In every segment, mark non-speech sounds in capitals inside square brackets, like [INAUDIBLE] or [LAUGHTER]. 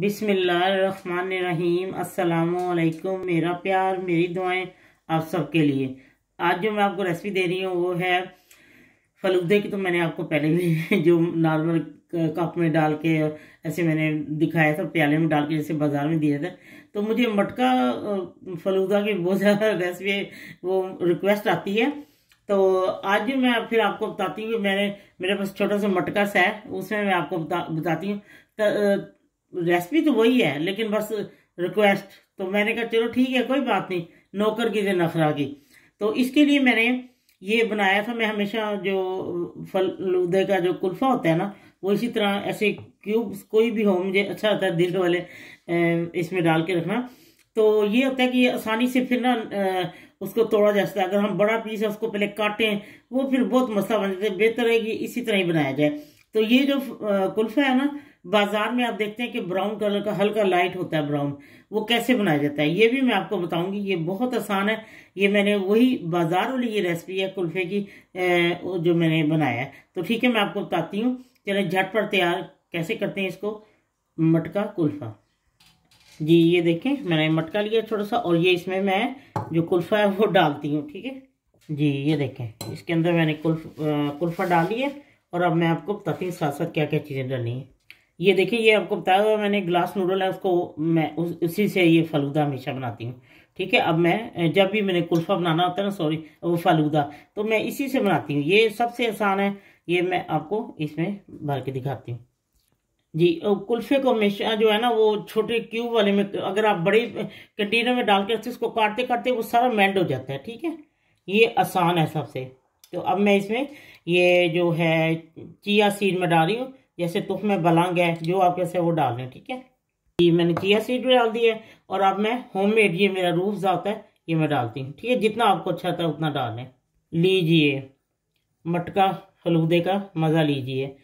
बिसमीम असलकुम मेरा प्यार मेरी दुआएं आप सबके लिए आज जो मैं आपको रेसिपी दे रही हूँ वो है फलूदे की तो मैंने आपको पहले भी [LAUGHS] जो नॉर्मल कप में डाल के ऐसे मैंने दिखाया था प्याले में डाल के जैसे बाज़ार में दिया था तो मुझे मटका फलूदा की बहुत ज़्यादा रेसिपी वो रिक्वेस्ट आती है तो आज मैं फिर आपको बताती हूँ मैंने मेरे पास छोटा सा मटका सा है उसमें मैं आपको बता बताती हूँ रेसिपी तो वही है लेकिन बस रिक्वेस्ट तो मैंने कहा चलो ठीक है कोई बात नहीं नौकर की से नखरा की तो इसके लिए मैंने ये बनाया था मैं हमेशा जो फलूदे का जो कुल्फा होता है ना वो इसी तरह ऐसे क्यूब कोई भी हो मुझे अच्छा होता है दिल वाले इसमें डाल के रखना तो ये होता है कि आसानी से फिर ना उसको तोड़ा जा सकता है अगर हम बड़ा पीस है उसको पहले काटें वो फिर बहुत मसला बन जाता है बेहतर है कि इसी तरह ही बनाया जाए तो ये जो कुल्फा है ना बाजार में आप देखते हैं कि ब्राउन कलर का हल्का लाइट होता है ब्राउन वो कैसे बनाया जाता है ये भी मैं आपको बताऊंगी ये बहुत आसान है ये मैंने वही बाजार वाली ये रेसिपी है कुल्फे की जो मैंने बनाया है तो ठीक है मैं आपको बताती हूँ चले झट पर तैयार कैसे करते हैं इसको मटका कुल्फा जी ये देखें मैंने मटका लिया थोड़ा सा और ये इसमें मैं जो कुल्फा है वो डालती हूँ ठीक है जी ये देखें इसके अंदर मैंने कुल्फ कुल्फा डाली है और अब मैं आपको बताती हूँ साथ साथ क्या क्या चीज़ें डालनी है ये देखिए ये आपको बताया हुआ मैंने ग्लास नूडल है उसको मैं उस, उसी से ये फलूदा हमेशा बनाती हूँ ठीक है अब मैं जब भी मैंने कुल्फा बनाना होता है ना सॉरी वो फलूदा तो मैं इसी से बनाती हूँ ये सबसे आसान है ये मैं आपको इसमें भर के दिखाती हूँ जी कुल्फे को हमेशा जो है ना वो छोटे क्यूब वाले में तो अगर आप बड़े कंटेनर में डाल के उसको काटते काटते वो सारा मेल्ट हो जाता है ठीक है ये आसान है सबसे तो अब मैं इसमें ये जो है चिया सीड में डाल रही हूँ जैसे तुफ में बलंग है जो आप जैसे वो डाल रहे ठीक है ये मैंने चिया सीड भी डाल दी है और अब मैं होममेड ये मेरा रूफ जाता है ये मैं डालती हूँ ठीक है जितना आपको अच्छा आता है उतना डालें लीजिए मटका फलूदे का मज़ा लीजिए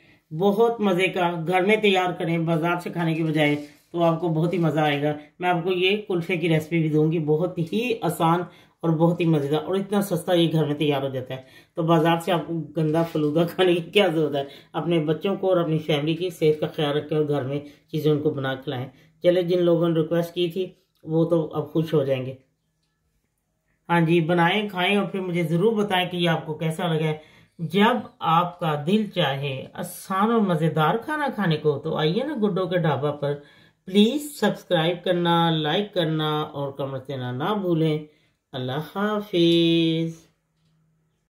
बहुत मज़े का घर में तैयार करें बाजार से खाने के बजाय तो आपको बहुत ही मज़ा आएगा मैं आपको ये कुल्फ़े की रेसिपी भी दूंगी बहुत ही आसान और बहुत ही मज़ेदार और इतना सस्ता ये घर में तैयार हो जाता है तो बाज़ार से आपको गंदा फलूदा [LAUGHS] खाने की क्या ज़रूरत है अपने बच्चों को और अपनी फैमिली की सेहत का ख्याल रखें और घर में चीज़ें उनको बना खिलाएं चले जिन लोगों ने रिक्वेस्ट की थी वो तो अब खुश हो जाएंगे हाँ जी बनाएं खाएं और फिर मुझे ज़रूर बताएं कि ये आपको कैसा लगा है जब आपका दिल चाहे आसान और मज़ेदार खाना खाने को तो आइए ना गुड्डो के ढाबा पर प्लीज़ सब्सक्राइब करना लाइक करना और कमेंट देना ना भूलें Allah Hafiz.